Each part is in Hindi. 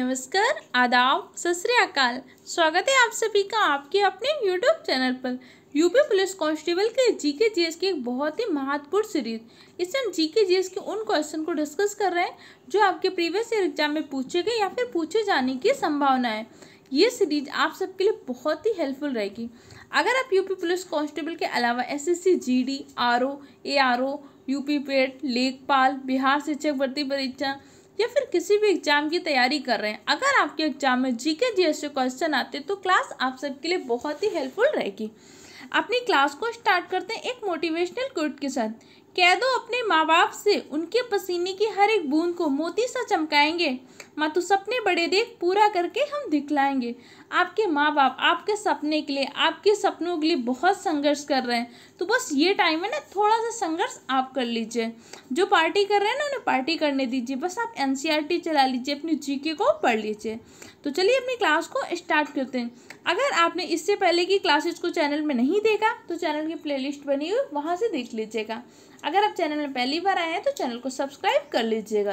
नमस्कार आदाब सतरियाकाल स्वागत है आप सभी का आपके अपने यूट्यूब चैनल पर यूपी पुलिस कांस्टेबल के जीके जीएस की एक बहुत ही महत्वपूर्ण सीरीज इसमें हम जीके जीएस के उन क्वेश्चन को डिस्कस कर रहे हैं जो आपके प्रीवियस ईयर एग्जाम में पूछे गए या फिर पूछे जाने की संभावना है ये सीरीज आप सबके लिए बहुत ही हेल्पफुल रहेगी अगर आप यूपी पुलिस कांस्टेबल के अलावा S S C G D R O A R O UP PET लेखपाल बिहार शिक्षक भर्ती परीक्षा या फिर किसी भी एग्ज़ाम की तैयारी कर रहे हैं अगर आपके एग्ज़ाम में जी के जीएसटी क्वेश्चन आते तो क्लास आप सबके लिए बहुत ही हेल्पफुल रहेगी अपनी क्लास को स्टार्ट करते हैं एक मोटिवेशनल कोट के साथ कह दो अपने माँ बाप से उनके पसीने की हर एक बूंद को मोती सा चमकाएंगे माँ तो सपने बड़े देख पूरा करके हम दिखलाएंगे आपके माँ बाप आपके सपने के लिए आपके सपनों के लिए बहुत संघर्ष कर रहे हैं तो बस ये टाइम है ना थोड़ा सा संघर्ष आप कर लीजिए जो पार्टी कर रहे हैं ना उन्हें पार्टी करने दीजिए बस आप एन e चला लीजिए अपनी जी को पढ़ लीजिए तो चलिए अपनी क्लास को स्टार्ट करते हैं अगर आपने इससे पहले की क्लासेज को चैनल में नहीं देखा तो चैनल की प्ले बनी हुई वहाँ से देख लीजिएगा अगर आप चैनल में पहली बार आए हैं तो चैनल को सब्सक्राइब कर लीजिएगा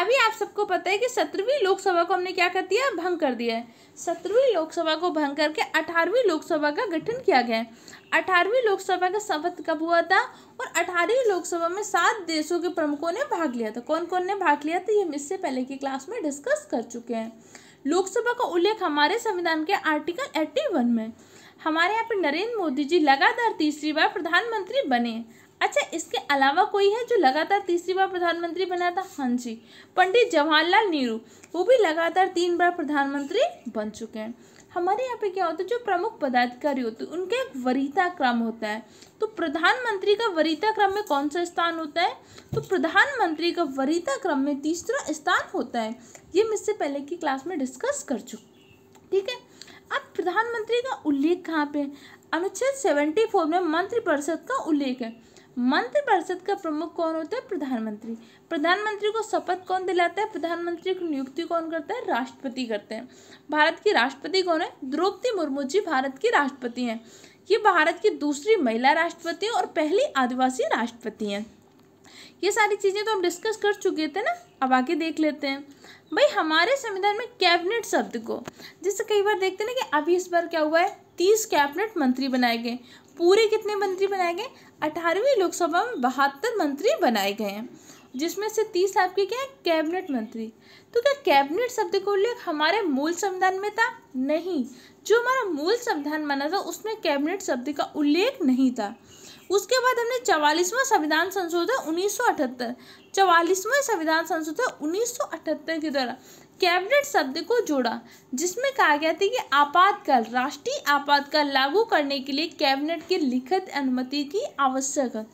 अभी आप सबको पता है कि सत्रहवीं लोकसभा को हमने क्या कर दिया भंग कर दिया है सत्रहवीं लोकसभा को भंग करके अठारहवीं लोकसभा का गठन किया गया है अठारहवीं लोकसभा का शपथ कब हुआ था और अठारहवीं लोकसभा में सात देशों के प्रमुखों ने भाग लिया था कौन कौन ने भाग लिया था ये हम इससे पहले की क्लास में डिस्कस कर चुके हैं लोकसभा का उल्लेख हमारे संविधान के आर्टिकल एट्टी में हमारे यहाँ पर नरेंद्र मोदी जी लगातार तीसरी बार प्रधानमंत्री बने अच्छा इसके अलावा कोई है जो लगातार तीसरी बार प्रधानमंत्री बना था हाँ जी पंडित जवाहरलाल नेहरू वो भी लगातार तीन बार प्रधानमंत्री बन चुके हैं हमारे यहाँ पे क्या होता है जो प्रमुख पदाधिकारी होते हैं उनका एक वरीता क्रम होता है तो प्रधानमंत्री का वरीता क्रम में कौन सा स्थान होता है तो प्रधानमंत्री का वरीता क्रम में तीसरा स्थान होता है ये हम इससे पहले की क्लास में डिस्कस कर चुके ठीक है अब प्रधानमंत्री का उल्लेख कहाँ पे है अनुच्छेद सेवेंटी फोर में मंत्रिपरिषद का उल्लेख है मंत्री परिषद का प्रमुख कौन होता है प्रधानमंत्री प्रधानमंत्री को शपथ कौन दिलाता है प्रधानमंत्री की नियुक्ति कौन करता है राष्ट्रपति करते हैं भारत की राष्ट्रपति कौन है द्रौपदी मुर्मू जी भारत की राष्ट्रपति हैं ये भारत की दूसरी महिला राष्ट्रपति और पहली आदिवासी राष्ट्रपति हैं ये सारी चीज़ें तो हम डिस्कस कर चुके थे ना अब आगे देख लेते हैं भाई हमारे संविधान में कैबिनेट शब्द को जिससे कई बार देखते हैं ना कि अभी इस बार क्या हुआ है तीस कैबिनेट मंत्री बनाए गए पूरे कितने मंत्री बनाए गए अठारहवीं लोकसभा में बहत्तर मंत्री बनाए गए हैं जिसमें से तीस आपके क्या है कैबिनेट मंत्री तो क्या कैबिनेट शब्द का उल्लेख हमारे मूल संविधान में था नहीं जो हमारा मूल संविधान माना था उसमें कैबिनेट शब्द का उल्लेख नहीं था उसके बाद हमने चवालीसवां संविधान संशोधन 1978 चवालीसवें संविधान संशोधन 1978 के द्वारा कैबिनेट शब्द को जोड़ा जिसमें कहा गया था कि आपातकाल राष्ट्रीय आपातकाल लागू करने के लिए कैबिनेट की लिखित अनुमति की आवश्यक है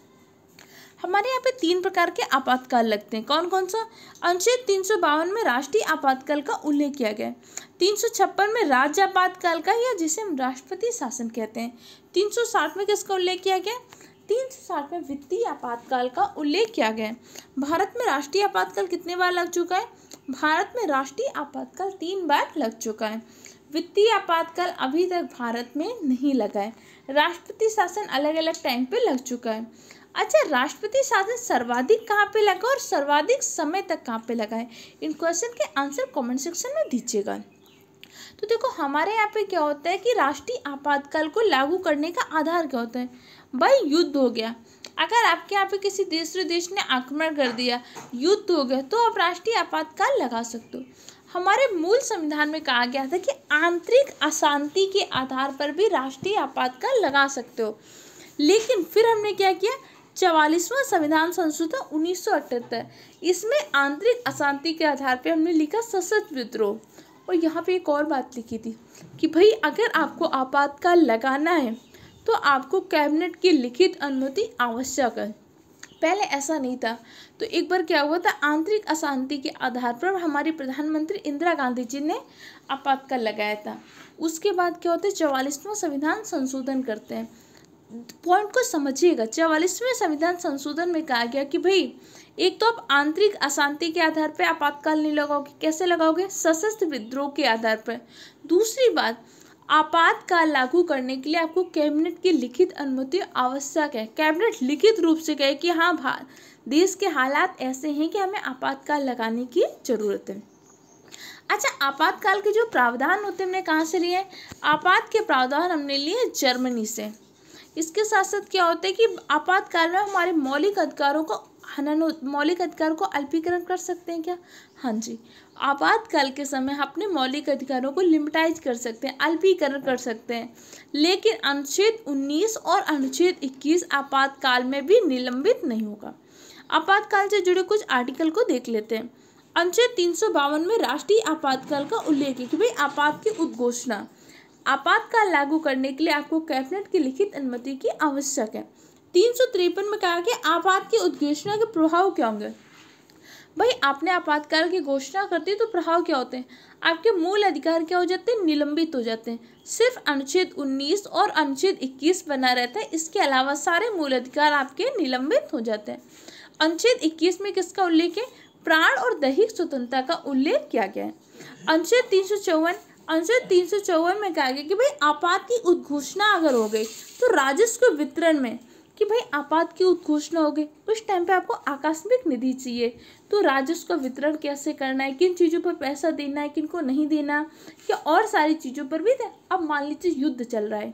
हमारे यहाँ पे तीन प्रकार के आपातकाल लगते हैं कौन कौन सा अनुच्छेद तीन सौ बावन में राष्ट्रीय आपातकाल का उल्लेख किया गया तीन सौ छप्पन में राज्य आपातकाल का या जिसे हम राष्ट्रपति शासन कहते हैं तीन सौ साठ में किसका उल्लेख किया गया तीन सौ साठ में वित्तीय आपातकाल का उल्लेख किया गया है भारत में राष्ट्रीय आपातकाल कितने बार लग चुका है भारत में राष्ट्रीय आपातकाल तीन बार लग चुका है वित्तीय आपातकाल अभी तक भारत में नहीं लगा है राष्ट्रपति शासन अलग अलग टाइम पे लग चुका है अच्छा राष्ट्रपति शासन सर्वाधिक कहाँ पे लगा और सर्वाधिक समय तक कहाँ पे लगा है इन क्वेश्चन के आंसर कमेंट सेक्शन में दीजिएगा तो देखो हमारे यहाँ पे क्या होता है कि राष्ट्रीय आपातकाल को लागू करने का आधार क्या होता है भाई युद्ध हो गया अगर आपके यहाँ पे किसी दूसरे देश ने आक्रमण कर दिया युद्ध हो गया तो आप राष्ट्रीय आपातकाल लगा सकते हो हमारे मूल संविधान में कहा गया था कि आंतरिक अशांति के आधार पर भी राष्ट्रीय आपातकाल लगा सकते हो लेकिन फिर हमने क्या किया चवालीसवां संविधान संशोधन उन्नीस इसमें आंतरिक अशांति के आधार पर हमने लिखा सशस्त्र विद्रोह और यहाँ पे एक और बात लिखी थी कि भाई अगर आपको आपातकाल लगाना है तो आपको कैबिनेट की लिखित अनुमति आवश्यक है पहले ऐसा नहीं था तो एक बार क्या हुआ था आंतरिक अशांति के आधार पर हमारी प्रधानमंत्री इंदिरा गांधी जी ने आपातकाल लगाया था उसके बाद क्या होता है चवालीसवा संविधान संशोधन करते हैं पॉइंट को समझिएगा चवालीसवें संविधान संशोधन में कहा गया कि भाई एक तो आप आंतरिक अशांति के आधार पर आपातकाल नहीं लगाओगे कैसे लगाओगे सशस्त्र विद्रोह के आधार पर दूसरी बात आपातकाल लागू करने के लिए आपको कैबिनेट की लिखित अनुमति आवश्यक है कैबिनेट लिखित रूप से कहे कि हाँ भा देश के हालात ऐसे हैं कि हमें आपातकाल लगाने की ज़रूरत है अच्छा आपातकाल के जो प्रावधान होते हैं हमने कहाँ से लिए आपात के प्रावधान हमने लिए जर्मनी से इसके साथ साथ क्या होता है कि आपातकाल में हमारे मौलिक अधिकारों को हनन मौलिक अधिकारों को अल्पीकरण कर सकते हैं क्या हाँ जी आपातकाल के समय अपने मौलिक अधिकारों को लिमिटाइज कर सकते हैं अल्पीकरण कर सकते हैं लेकिन अनुच्छेद 19 और अनुच्छेद 21 आपातकाल में भी निलंबित नहीं होगा आपातकाल से जुड़े कुछ आर्टिकल को देख लेते हैं अनुच्छेद तीन में राष्ट्रीय आपातकाल का उल्लेख है कि भाई आपात की उद्घोषणा आपातकाल लागू करने के लिए आपको कैबिनेट की लिखित अनुमति की आवश्यक है तीन में कहा कि आपात की उद्घोषणा के प्रभाव क्या होंगे भाई आपने आपातकाल की घोषणा करती तो प्रभाव क्या होते हैं आपके मूल अधिकार क्या हो जाते हैं निलंबित हो जाते हैं सिर्फ अनुच्छेद 19 और अनुच्छेद 21 बना रहता है इसके अलावा सारे मूल अधिकार आपके निलंबित हो जाते हैं अनुच्छेद 21 में किसका उल्लेख है प्राण और दैहिक स्वतंत्रता का उल्लेख किया गया है अनुच्छेद तीन अनुच्छेद तीन में कहा गया कि भाई आपात की उद्घोषणा अगर हो गई तो राजस्व वितरण में कि भाई आपात की उद्घोषणा हो गई तो उस टाइम पे आपको आकस्मिक निधि चाहिए तो राजस्व का वितरण कैसे करना है किन चीज़ों पर पैसा देना है किन को नहीं देना या और सारी चीज़ों पर भी दे अब मान लीजिए युद्ध चल रहा है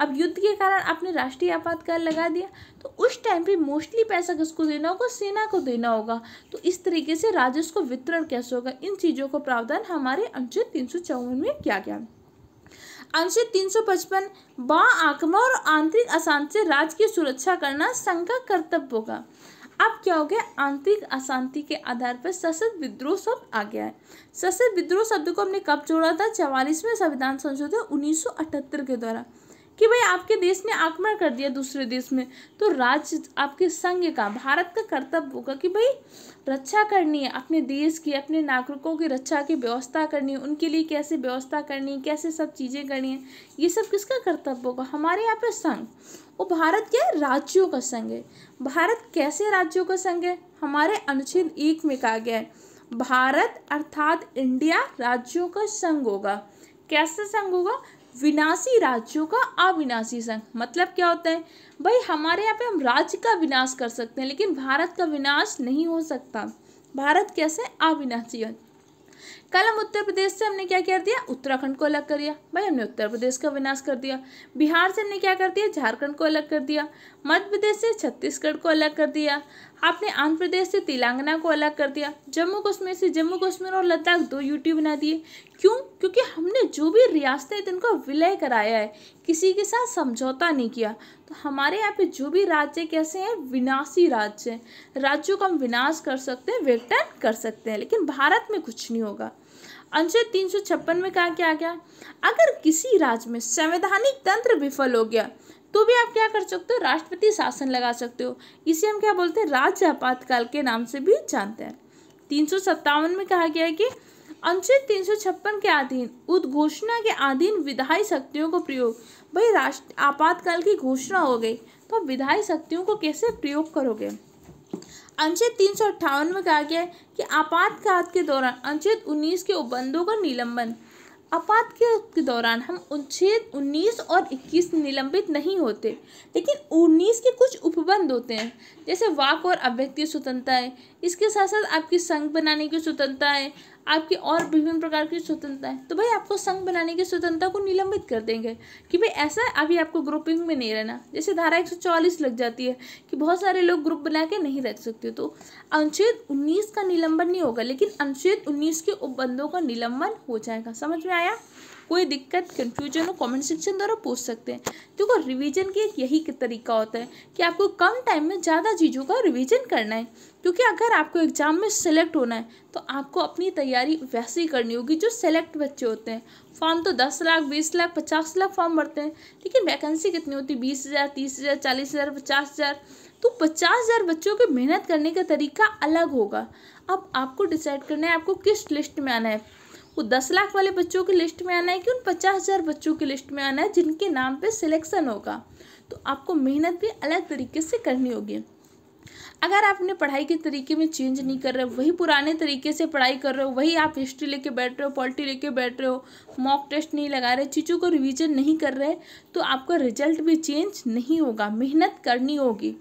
अब युद्ध के कारण आपने राष्ट्रीय आपातकाल लगा दिया तो उस टाइम पे मोस्टली पैसा किसको देना होगा सेना को देना होगा तो इस तरीके से राजस्व को वितरण कैसे होगा इन चीज़ों का प्रावधान हमारे अनुच्छेद तीन में किया गया अनुच्छेद 355 बा आक्रमण और आंतरिक अशांति से राज्य की सुरक्षा करना संघ का कर्तव्य होगा अब क्या हो गया आंतरिक अशांति के आधार पर सशस्त्र विद्रोह शब्द आ गया है सशस्त्र विद्रोह शब्द को हमने कब जोड़ा था चवालीसवें संविधान संशोधन 1978 के द्वारा कि भाई आपके देश ने आक्रमण कर दिया दूसरे देश में तो राज्य आपके संघ का भारत का कर्तव्य होगा कि भाई रक्षा करनी है अपने देश की अपने नागरिकों की रक्षा की व्यवस्था करनी है उनके लिए कैसे व्यवस्था करनी है कैसे सब चीज़ें करनी है ये सब किसका कर्तव्य होगा हमारे यहाँ पे संघ वो भारत के राज्यों का संघ है भारत कैसे राज्यों का संघ है हमारे अनुच्छेद एक में कहा गया है भारत अर्थात इंडिया राज्यों का संघ होगा कैसे संघ होगा विनाशी राज्यों का अविनाशी संघ मतलब क्या होता है भाई हमारे यहाँ पे हम राज्य का विनाश कर सकते हैं लेकिन भारत का विनाश नहीं हो सकता भारत कैसे अविनाशी है कल हम उत्तर प्रदेश से हमने क्या कर दिया उत्तराखंड को अलग कर दिया भाई हमने उत्तर प्रदेश का विनाश कर दिया बिहार से हमने क्या कर दिया झारखंड को अलग कर दिया मध्य प्रदेश से छत्तीसगढ़ को अलग कर दिया आपने आंध्र प्रदेश से तेलंगाना को अलग कर दिया जम्मू कश्मीर से जम्मू कश्मीर और लद्दाख दो यूटी बना दिए क्यों क्योंकि हमने जो भी रियासतें उनका विलय कराया है किसी के साथ समझौता नहीं किया तो हमारे यहाँ पे जो भी राज्य कैसे हैं विनाशी राज्य हैं राज्यों का हम विनाश कर सकते हैं विघटन कर सकते हैं लेकिन भारत में कुछ नहीं होगा अनुच्छेद तीन में कहा क्या गया अगर किसी राज्य में संवैधानिक तंत्र विफल हो गया तो भी आप क्या कर सकते हो राष्ट्रपति शासन लगा सकते हो इसे हम क्या बोलते हैं राज्य आपातकाल के नाम से भी जानते हैं तीन में कहा गया है कि अनुच्छेद 356 के अधीन उद्घोषणा के अधीन विधायी शक्तियों को प्रयोग भाई राष्ट्र आपातकाल की घोषणा हो गई तो विधायी शक्तियों को कैसे प्रयोग करोगे अनुच्छेद तीन सौ में कहा गया है कि आपातकाल के दौरान अनुच्छेद 19 के उपबंधों का निलंबन आपात के दौरान हम अनुच्छेद 19 और 21 निलंबित नहीं होते लेकिन 19 के कुछ उपबंध होते हैं जैसे वाक और अभिव्यक्ति स्वतंत्रता है इसके साथ साथ आपकी संघ बनाने की स्वतंत्रता है आपकी और विभिन्न प्रकार की है तो भाई आपको संघ बनाने की स्वतंत्रता को निलंबित कर देंगे कि भाई ऐसा अभी आपको ग्रुपिंग में नहीं रहना जैसे धारा एक लग जाती है कि बहुत सारे लोग ग्रुप बना के नहीं रख सकते तो अनुच्छेद उन्नीस का निलंबन नहीं होगा लेकिन अनुच्छेद उन्नीस के उपबंधों का निलंबन हो जाएगा समझ में आया कोई दिक्कत कंफ्यूजन हो कमेंट सेक्शन द्वारा पूछ सकते हैं देखो रिवीजन की एक यही तरीका होता है कि आपको कम टाइम में ज़्यादा चीज़ों का रिवीजन करना है क्योंकि अगर आपको एग्ज़ाम में सेलेक्ट होना है तो आपको अपनी तैयारी वैसे ही करनी होगी जो सेलेक्ट बच्चे होते हैं फॉर्म तो दस लाख बीस लाख पचास लाख फॉर्म भरते हैं लेकिन वैकेंसी कितनी होती है बीस हज़ार तीस हज़ार चालीस हज़ार पचास हज़ार तो पचास हज़ार बच्चों की मेहनत करने का तरीका अलग होगा अब आपको डिसाइड करना है आपको किस लिस्ट में आना है वो दस लाख वाले बच्चों की लिस्ट में आना है कि उन पचास हज़ार बच्चों की लिस्ट में आना है जिनके नाम पे सिलेक्शन होगा तो आपको मेहनत भी अलग तरीके से करनी होगी अगर आप अपने पढ़ाई के तरीके में चेंज नहीं कर रहे हो वही पुराने तरीके से पढ़ाई कर रहे हो वही आप हिस्ट्री लेके बैठ रहे हो पॉलिटी लेके बैठ रहे हो मॉक टेस्ट नहीं लगा रहे चीज़ों को रिवीजन नहीं कर रहे तो आपका रिजल्ट भी चेंज नहीं होगा मेहनत करनी होगी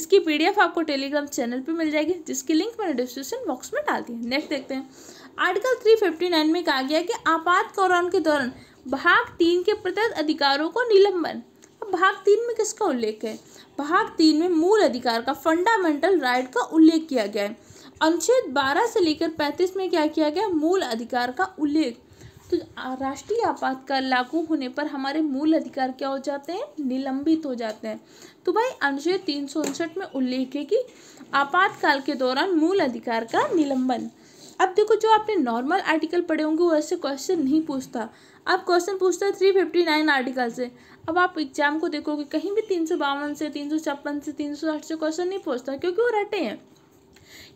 इसकी पीडीएफ आपको टेलीग्राम चैनल पर मिल जाएगी जिसकी लिंक मैंने डिस्क्रिप्शन बॉक्स में डाल दी नेक्स्ट देखते हैं आर्टिकल 359 में कहा गया कि आपात कोरोन के दौरान भाग तीन के प्रत्येक अधिकारों को निलंबन अब भाग तीन में किसका उल्लेख है भाग तीन में मूल अधिकार का फंडामेंटल राइट का उल्लेख किया गया है अनुच्छेद 12 से लेकर 35 में क्या किया गया मूल अधिकार का उल्लेख तो राष्ट्रीय आपातकाल लागू होने पर हमारे मूल अधिकार क्या हो जाते हैं निलंबित हो जाते हैं तो भाई अनुच्छेद तीन में उल्लेख है कि आपातकाल के दौरान मूल अधिकार का निलंबन अब देखो जो आपने नॉर्मल आर्टिकल पढ़े होंगे वैसे क्वेश्चन नहीं पूछता अब क्वेश्चन पूछता है थ्री फिफ्टी नाइन आर्टिकल से अब आप एग्जाम को देखोगे कहीं भी तीन सौ बावन से तीन सौ छप्पन से तीन सौ साठ से क्वेश्चन नहीं पूछता क्योंकि वो रटे हैं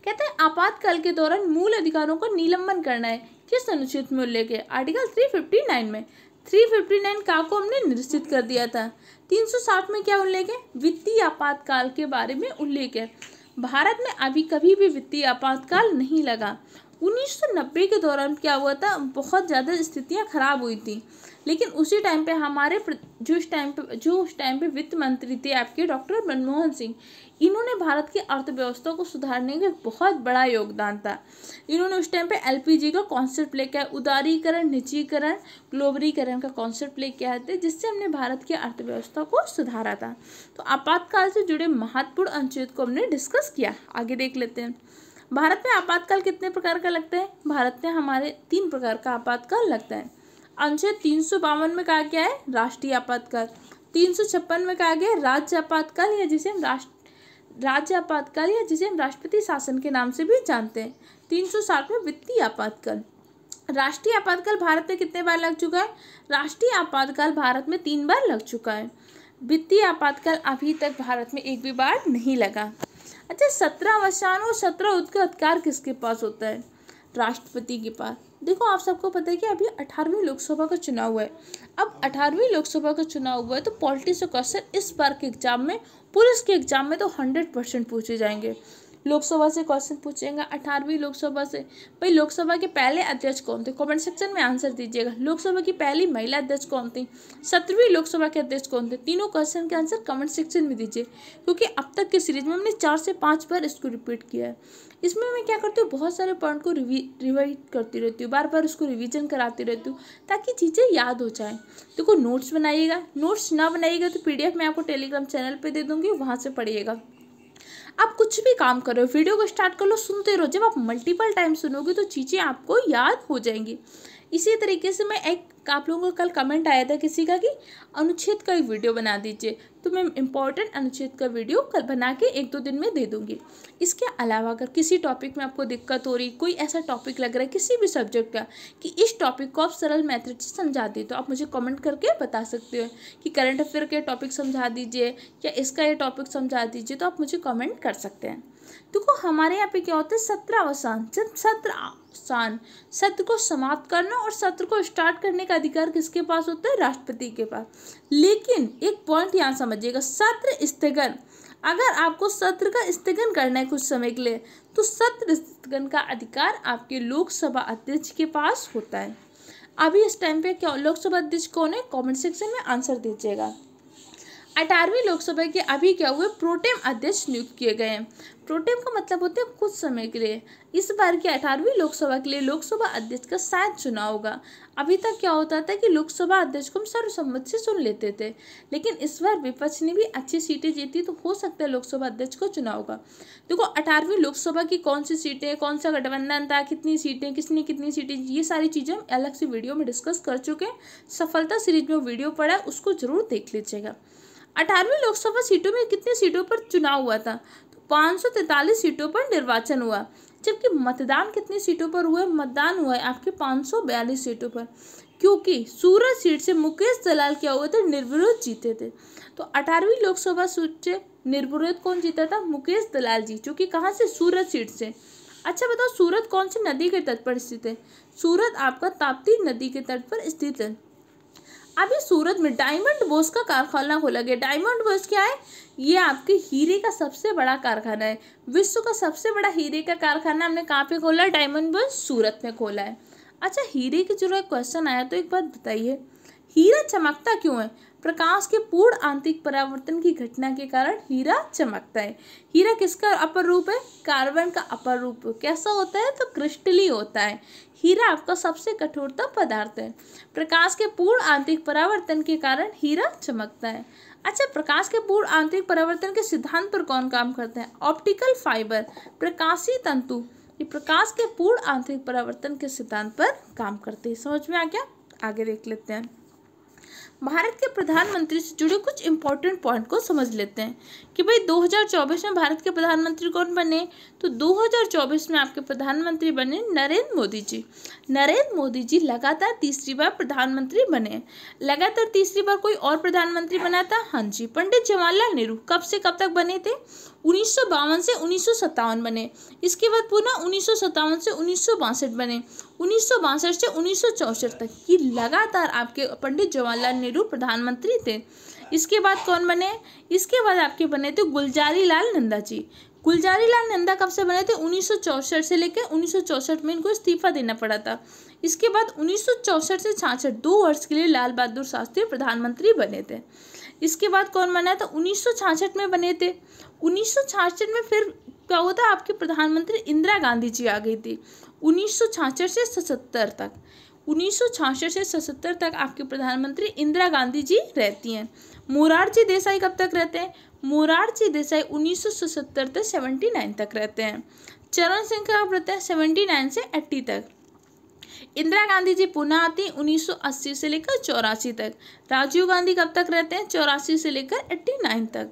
कहते हैं आपातकाल के दौरान मूल अधिकारों को निलंबन करना है किस अनुच्छेद में उल्लेख है आर्टिकल थ्री फिफ्टी नाइन में थ्री फिफ्टी नाइन का को हमने निश्चित कर दिया था तीन सौ साठ में क्या उल्लेख है वित्तीय आपातकाल के बारे में उल्लेख है भारत में अभी कभी भी वित्तीय आपातकाल नहीं लगा 1990 के दौरान क्या हुआ था बहुत ज़्यादा स्थितियाँ खराब हुई थी लेकिन उसी टाइम पे हमारे जो उस टाइम पे जो उस टाइम पे वित्त मंत्री थे आपके डॉक्टर मनमोहन सिंह इन्होंने भारत की अर्थव्यवस्था को सुधारने का बहुत बड़ा योगदान था इन्होंने उस टाइम पे एलपीजी का कॉन्सेप्ट प्ले किया उदारीकरण निजीकरण ग्लोबरीकरण का कॉन्सेप्ट प्ले किया था जिससे हमने भारत की अर्थव्यवस्था को सुधारा था तो आपातकाल से जुड़े महत्वपूर्ण अनुच्छेद को हमने डिस्कस किया आगे देख लेते हैं भारत में आपातकाल कितने प्रकार का लगता है भारत में हमारे तीन प्रकार का आपातकाल लगता है अनुच्छेद तीन सौ बावन में कहा गया है राष्ट्रीय आपातकाल तीन सौ छप्पन में कहा गया है राज्य आपातकाल या जिसे हम राष्ट्र राज्य आपातकाल या जिसे हम राष्ट्रपति शासन के नाम से भी जानते हैं तीन सौ साठ में वित्तीय आपातकाल राष्ट्रीय आपातकाल भारत में कितने बार लग चुका है राष्ट्रीय आपातकाल भारत में तीन बार लग चुका है वित्तीय आपातकाल अभी तक भारत में एक भी बार नहीं लगा अच्छा सत्रह वसायन और सत्रह उद का अधिकार किसके पास होता है राष्ट्रपति के पास देखो आप सबको पता है कि अभी अठारहवीं लोकसभा का चुनाव हुआ है अब अठारहवीं लोकसभा का चुनाव हुआ है तो पॉलिटिक्स का क्वेश्चन इस बार के एग्जाम में पुलिस के एग्जाम में तो हंड्रेड परसेंट पूछे जाएंगे लोकसभा से क्वेश्चन पूछेगा अठारहवीं लोकसभा से भाई लोकसभा के पहले अध्यक्ष कौन थे कमेंट सेक्शन में आंसर दीजिएगा लोकसभा की पहली महिला अध्यक्ष कौन थी सत्रहवीं लोकसभा के अध्यक्ष कौन थे तीनों क्वेश्चन के आंसर कमेंट सेक्शन में दीजिए क्योंकि अब तक की सीरीज में हमने चार से पाँच बार इसको रिपीट किया है इसमें मैं क्या करती हूँ बहुत सारे पॉइंट को रिवाइड करती रहती हूँ बार बार उसको रिविजन कराती रहती हूँ ताकि चीज़ें याद हो जाएँ देखो नोट्स बनाइएगा नोट्स ना बनाइएगा तो पी मैं आपको टेलीग्राम चैनल पर दे दूँगी वहाँ से पढ़िएगा आप कुछ भी काम करो वीडियो को स्टार्ट कर लो सुनते रहो जब आप मल्टीपल टाइम सुनोगे तो चीज़ें आपको याद हो जाएंगी इसी तरीके से मैं एक आप लोगों का कल कमेंट आया था किसी का कि अनुच्छेद का एक वीडियो बना दीजिए तो मैं इंपॉर्टेंट अनुच्छेद का वीडियो कल बना के एक दो दिन में दे दूँगी इसके अलावा अगर किसी टॉपिक में आपको दिक्कत हो रही कोई ऐसा टॉपिक लग रहा है किसी भी सब्जेक्ट का कि इस टॉपिक को आप सरल मैथड से समझा दें तो आप मुझे कमेंट करके बता सकते हो कि करंट अफेयर के टॉपिक समझा दीजिए या इसका ये टॉपिक समझा दीजिए तो आप मुझे कमेंट कर सकते हैं देखो हमारे यहाँ पे क्या होता है सत्रावसान जब सत्र स्थान सत्र को समाप्त करना और सत्र को स्टार्ट करने का अधिकार किसके पास होता है राष्ट्रपति के पास लेकिन एक पॉइंट यहाँ समझिएगा सत्र स्थगन अगर आपको सत्र का स्थगन करना है कुछ समय के लिए तो सत्र स्थगन का अधिकार आपके लोकसभा अध्यक्ष के पास होता है अभी इस टाइम पे क्या लोकसभा अध्यक्ष कौन है कमेंट सेक्शन में आंसर दीजिएगा अठारहवीं लोकसभा के अभी क्या हुए प्रोटेम अध्यक्ष नियुक्त किए गए हैं प्रोटेम का मतलब होता है कुछ समय के लिए इस बार की अठारहवीं लोकसभा के लिए लोकसभा अध्यक्ष का शायद चुनाव होगा अभी तक क्या होता था कि लोकसभा अध्यक्ष को हम सर्वसम्मत से सुन लेते थे लेकिन इस बार विपक्ष ने भी अच्छी सीटें जीती तो हो सकता है लोकसभा अध्यक्ष को चुनाव होगा देखो अठारहवीं लोकसभा की कौन सी सीटें कौन सा गठबंधन था कितनी सीटें किसने कितनी सीटें ये सारी चीज़ें हम अलग से वीडियो में डिस्कस कर चुके हैं सफलता सीरीज में वीडियो पड़ा है उसको जरूर देख लीजिएगा अठारहवीं लोकसभा सीटों में कितनी सीटों पर चुनाव हुआ था तो पाँच सीटों पर निर्वाचन हुआ जबकि मतदान कितनी सीटों पर हुआ मतदान हुआ है आपके बयालीस सीटों पर क्योंकि सूरत सीट से मुकेश दलाल क्या हुए थे निर्विरोध जीते थे तो अठारहवीं लोकसभा सीट से निर्विरोध कौन जीता था मुकेश दलाल जी जो कि कहाँ से सूरत सीट से अच्छा बताओ सूरत कौन सी नदी के तट पर स्थित है सूरत आपका ताप्ती नदी के तट पर स्थित है अभी सूरत में डायमंड बोस का कारखाना खोला गया डायमंड बोस क्या है ये आपके हीरे का सबसे बड़ा कारखाना है विश्व का सबसे बड़ा हीरे का कारखाना हमने कहाँ पे खोला है डायमंड बोस सूरत में खोला है अच्छा हीरे की जो क्वेश्चन आया तो एक बात बताइए हीरा चमकता क्यों है प्रकाश के पूर्ण आंतरिक परावर्तन की घटना के कारण हीरा चमकता है हीरा किसका अपर रूप है कार्बन का अपर रूप कैसा होता है तो क्रिस्टली होता है हीरा आपका सबसे कठोरता पदार्थ है प्रकाश के पूर्ण आंतरिक परावर्तन के कारण हीरा चमकता है अच्छा प्रकाश के पूर्ण आंतरिक परावर्तन के सिद्धांत पर कौन काम करते हैं ऑप्टिकल फाइबर प्रकाशी तंतु ये प्रकाश के पूर्ण आंतरिक परावर्तन के सिद्धांत पर काम करते हैं समझ में आ गया आगे देख लेते हैं भारत के प्रधानमंत्री से जुड़े कुछ इंपॉर्टेंट पॉइंट को समझ लेते हैं कि भाई 2024 में भारत के प्रधानमंत्री कौन बने तो 2024 में आपके प्रधानमंत्री बने नरेंद्र मोदी जी नरेंद्र मोदी जी लगातार तीसरी बार प्रधानमंत्री बने लगातार तीसरी बार कोई और प्रधानमंत्री बना था हाँ जी पंडित जवाहरलाल नेहरू कब से कब तक बने थे उन्नीस से उन्नीस बने इसके बाद पुनः उन्नीस से उन्नीस बने उन्नीस से उन्नीस तक ये लगातार आपके पंडित जवाहरलाल नेहरू प्रधानमंत्री थे इसके बाद कौन बने इसके बाद आपके बने थे गुलजारी लाल नंदा जी गुलजारी लाल नंदा कब से बने थे उन्नीस से लेकर उन्नीस में इनको इस्तीफा देना पड़ा था इसके बाद उन्नीस से छाछठ दो वर्ष के लिए लाल बहादुर शास्त्री प्रधानमंत्री बने थे इसके बाद कौन बना था उन्नीस में बने थे उन्नीस में फिर क्या हुआ था आपके प्रधानमंत्री इंदिरा गांधी जी आ गई थी उन्नीस से सतहत्तर तक उन्नीस से सतहत्तर तक आपके प्रधानमंत्री इंदिरा गांधी जी रहती हैं मोरारजी देसाई कब तक रहते हैं मोरारजी देसाई उन्नीस से 79 तक रहते हैं चरण सिंह कब रहते हैं सेवेंटी से एट्टी तक इंदिरा गांधी जी पुनः आती 1980 से लेकर चौरासी तक राजीव गांधी कब तक रहते हैं चौरासी से लेकर 89 तक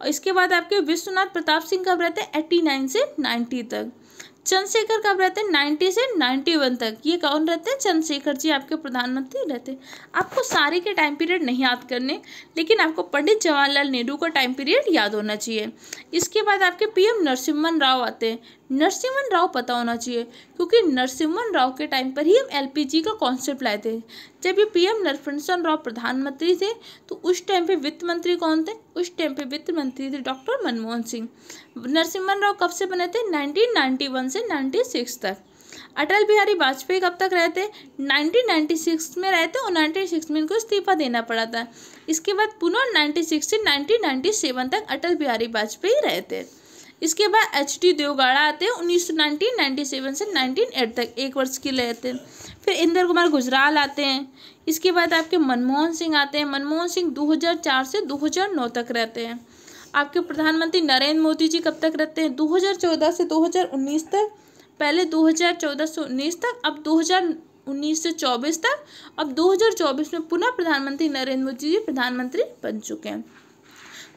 और इसके बाद आपके विश्वनाथ प्रताप सिंह कब रहते हैं 89 से 90 तक चंद्रशेखर कब रहते हैं 90 से 91 तक ये कौन रहते हैं चंद्रशेखर जी आपके प्रधानमंत्री रहते हैं आपको सारे के टाइम पीरियड नहीं याद करने लेकिन आपको पंडित जवाहरलाल नेहरू का टाइम पीरियड याद होना चाहिए इसके बाद आपके पीएम नरसिम्हन राव आते हैं नरसिम्हन राव पता होना चाहिए क्योंकि नरसिम्हन राव के टाइम पर ही हम एलपीजी का कॉन्सेप्ट लाए थे जब ये पीएम नरसिम्हन राव प्रधानमंत्री थे तो उस टाइम पे वित्त मंत्री कौन थे उस टाइम पे वित्त मंत्री थे डॉक्टर मनमोहन सिंह नरसिम्हन राव कब से बने थे 1991 से 96 तक अटल बिहारी वाजपेयी कब तक रहे थे 1996 में रहे थे और 1996 में इनको इस्तीफा देना पड़ा था इसके बाद पुनः 96 से 1997 तक अटल बिहारी वाजपेयी रहे थे इसके बाद एच टी देवगाड़ा आते हैं उन्नीस सौ नाइनटीन नाइन्टी सेवन से नाइनटीन एट तक एक वर्ष के लिए हैं फिर इंदर कुमार गुजराल आते हैं इसके बाद आपके मनमोहन सिंह आते हैं मनमोहन सिंह 2004 से 2009 तक रहते हैं आपके प्रधानमंत्री नरेंद्र मोदी जी कब तक रहते हैं 2014 से 2019 तक पहले 2014 से उन्नीस तक अब 2019 से 24 तक अब 2024 में पुनः प्रधानमंत्री नरेंद्र मोदी जी प्रधानमंत्री बन चुके हैं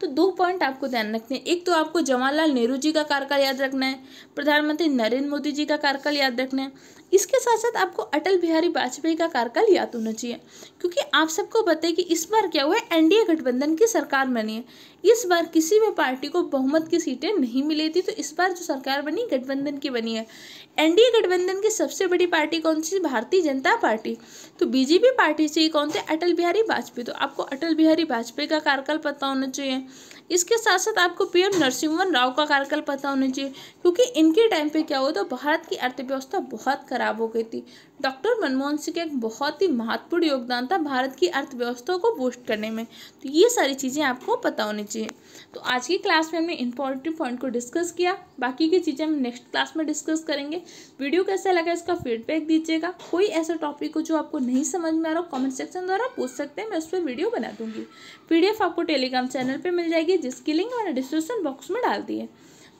तो दो पॉइंट आपको ध्यान रखने हैं एक तो आपको जवाहरलाल नेहरू जी का कार्यकाल याद रखना है प्रधानमंत्री नरेंद्र मोदी जी का कार्यकाल याद रखना है इसके साथ साथ आपको अटल बिहारी वाजपेयी का कार्यकाल याद होना चाहिए क्योंकि आप सबको बताए कि इस बार क्या हुआ है एनडीए गठबंधन की सरकार बनी है इस बार किसी भी पार्टी को बहुमत की सीटें नहीं मिली थी तो इस बार जो सरकार बनी गठबंधन की बनी है एनडीए गठबंधन की सबसे बड़ी पार्टी कौन सी भारतीय जनता पार्टी तो बीजेपी पार्टी से कौन थे अटल बिहारी वाजपेयी तो आपको अटल बिहारी वाजपेयी का कार्यकाल पता होना चाहिए इसके साथ साथ आपको एम नरसिम्हन राव का कार्यकाल पता होना चाहिए क्योंकि इनके टाइम पे क्या हुआ तो भारत की अर्थव्यवस्था बहुत ख़राब हो गई थी डॉक्टर मनमोहन सिंह का एक बहुत ही महत्वपूर्ण योगदान था भारत की अर्थव्यवस्था को बूस्ट करने में तो ये सारी चीज़ें आपको पता होनी चाहिए तो आज की क्लास में हमने इंपॉर्टेंट पॉइंट को डिस्कस किया बाकी की चीज़ें हम नेक्स्ट क्लास में डिस्कस करेंगे वीडियो कैसा लगा इसका फीडबैक दीजिएगा कोई ऐसा टॉपिक हो जो आपको नहीं समझ में आ रहा हो कॉमेंट सेक्शन द्वारा पूछ सकते हैं मैं उस पर वीडियो बना दूँगी पी आपको टेलीग्राम चैनल पर मिल जाएगी जिसकी लिंक मैंने डिस्क्रिप्शन बॉक्स में डाल दी है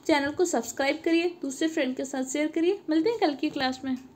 चैनल को सब्सक्राइब करिए दूसरे फ्रेंड के साथ शेयर करिए मिलते हैं कल की क्लास में